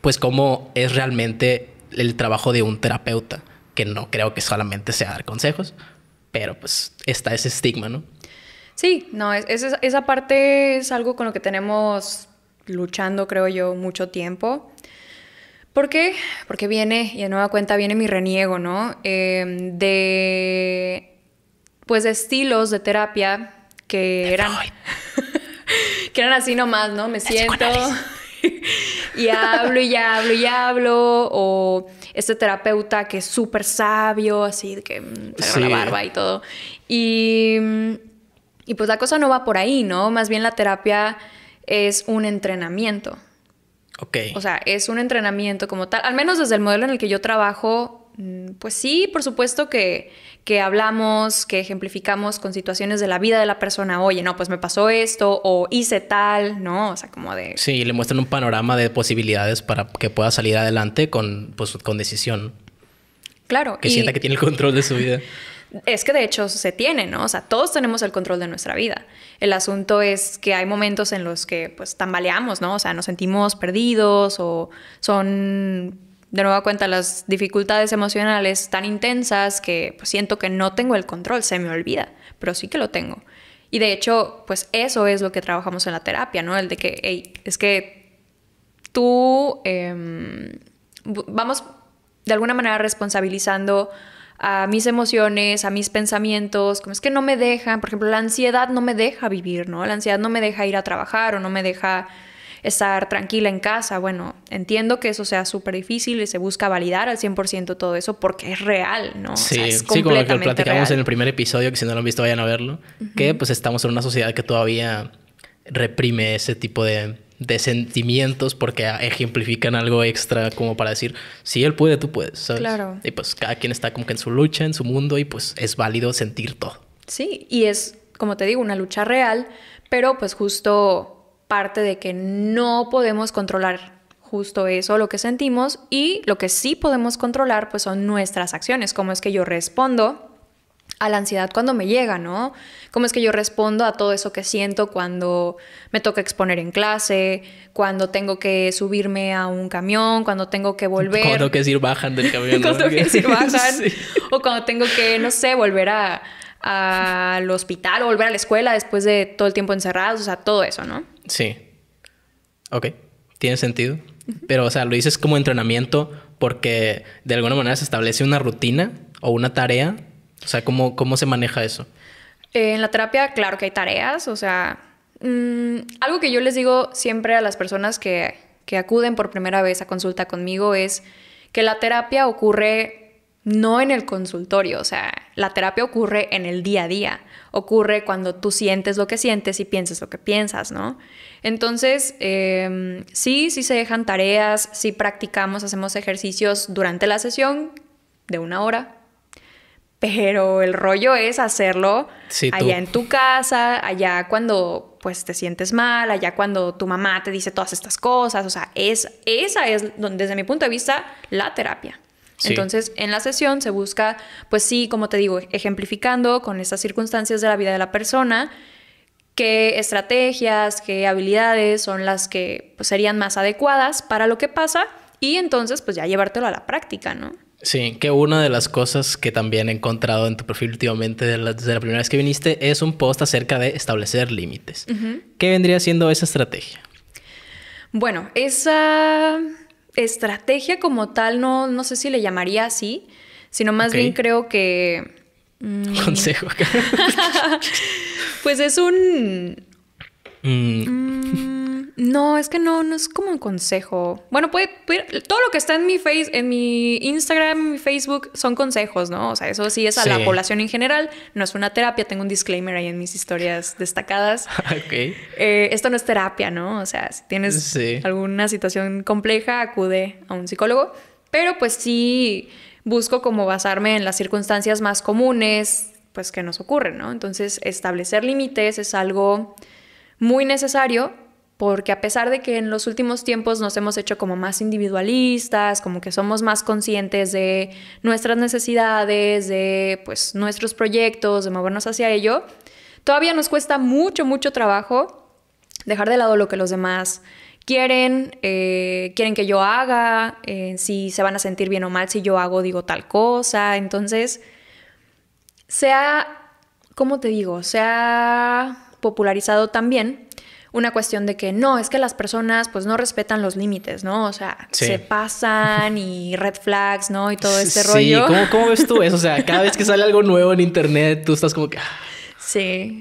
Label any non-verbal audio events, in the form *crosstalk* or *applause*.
pues cómo es realmente el trabajo de un terapeuta, que no creo que solamente sea dar consejos, pero pues está ese estigma, ¿no? Sí, no, es, esa parte es algo con lo que tenemos luchando, creo yo, mucho tiempo. ¿Por qué? Porque viene, y de nueva cuenta, viene mi reniego, ¿no? Em, de, pues, estilos de terapia que eran... *laughs* que eran así nomás, ¿no? Me siento... *laughs* y hablo y hablo y hablo. O este terapeuta que es súper sabio, así que mm, tiene la barba y todo. Y, mm, y pues la cosa no va por ahí, ¿no? Más bien la terapia es un entrenamiento. Ok. O sea, es un entrenamiento como tal. Al menos desde el modelo en el que yo trabajo, Mm, pues sí, por supuesto que, hablamos, que ejemplificamos con situaciones de la vida de la persona. Oye, no, pues me pasó esto o hice tal, ¿no? O sea, como de... Sí, le muestran un panorama de posibilidades para que pueda salir adelante con, pues, con decisión. Claro. Que sienta que tiene el control de su vida. *laughs* es que de hecho se tiene, ¿no? O sea, todos tenemos el control de nuestra vida. El asunto es que hay momentos en los que pues tambaleamos, ¿no? O sea, nos sentimos perdidos o son de nueva cuenta las dificultades emocionales tan intensas que pues, siento que no tengo el control, se me olvida, pero sí que lo tengo. Y de hecho, pues eso es lo que trabajamos en la terapia, ¿no? El de que, hey, es que tú em, vamos de alguna manera responsabilizando a mis emociones, a mis pensamientos, como es que no me dejan, por ejemplo, la ansiedad no me deja vivir, ¿no? La ansiedad no me deja ir a trabajar o no me deja estar tranquila en casa. Bueno, entiendo que eso sea súper difícil y se busca validar al 100% todo eso porque es real, ¿no? Sí, es sí como lo que platicamos en el primer episodio, que si no lo han visto vayan a verlo, que pues estamos en una sociedad que todavía reprime ese tipo de, de sentimientos porque ejemplifican algo extra como para decir, si él puede, tú puedes, ¿sabes? Claro. Y pues cada quien está como que en su lucha, en su mundo y pues es válido sentir todo. Sí, y es, como te digo, una lucha real, pero pues justo parte de que no podemos controlar justo eso, lo que sentimos, y lo que sí podemos controlar, pues son nuestras acciones, cómo es que yo respondo a la ansiedad cuando me llega, ¿no? ¿Cómo es que yo respondo a todo eso que siento cuando me toca exponer en clase, cuando tengo que subirme a un camión, cuando tengo que volver... Cuando que decir bajan del camión. *laughs* que *laughs* O cuando tengo que, no sé, volver a, al hospital o volver a la escuela después de todo el tiempo encerrados, o sea, todo eso, ¿no? Sí. Ok, tiene sentido. Pero, o sea, lo dices como entrenamiento porque de alguna manera se establece una rutina o una tarea. O sea, ¿cómo, cómo se maneja eso? Eh, en la terapia, claro que hay tareas. O sea, mm, algo que yo les digo siempre a las personas que, que acuden por primera vez a consulta conmigo es que la terapia ocurre no en el consultorio. O sea, la terapia ocurre en el día a día, ocurre cuando tú sientes lo que sientes y piensas lo que piensas, ¿no? Entonces, em, sí, sí se dejan tareas, sí practicamos, hacemos ejercicios durante la sesión de una hora, pero el rollo es hacerlo allá en tu casa, allá cuando pues te sientes mal, allá cuando tu mamá te dice todas estas cosas, o sea, es, esa es, desde mi punto de vista, la terapia. Entonces, en la sesión se busca, pues sí, como te digo, ejemplificando con esas circunstancias de la vida de la persona, qué estrategias, qué habilidades son las que pues, serían más adecuadas para lo que pasa y entonces pues ya llevártelo a la práctica, ¿no? Sí, que una de las cosas que también he encontrado en tu perfil últimamente desde la, primera vez que viniste es un post acerca de establecer límites. ¿Qué vendría siendo esa estrategia? Bueno, esa estrategia como tal, no, sé si le llamaría así, sino más bien creo que... *laughs* Mm, Consejo. *laughs* pues es un... Mm. Mm. No, es que no, no es como un consejo. Bueno, puede, todo lo que está en mi face, en mi Instagram, en mi Facebook, son consejos, ¿no? O sea, eso sí es a la población en general. No es una terapia. Tengo un disclaimer ahí en mis historias destacadas. *laughs* ok. Eh, esto no es terapia, ¿no? O sea, si tienes alguna situación compleja, acude a un psicólogo. Pero pues sí busco como basarme en las circunstancias más comunes, pues que nos ocurren, ¿no? Entonces, establecer límites es algo muy necesario porque a pesar de que en los últimos tiempos nos hemos hecho como más individualistas, como que somos más conscientes de nuestras necesidades, de pues nuestros proyectos, de movernos hacia ello, todavía nos cuesta mucho, mucho trabajo dejar de lado lo que los demás quieren, eh, quieren que yo haga, eh, si se van a sentir bien o mal si yo hago, digo tal cosa. Entonces, sea, ¿cómo te digo? Se ha popularizado también una cuestión de que no, es que las personas pues no respetan los límites, ¿no? O sea, se pasan y red flags, ¿no? Y todo ese rollo. Sí, ¿cómo ves tú eso? O sea, cada vez que sale algo nuevo en internet, tú estás como que... Ah. Sí.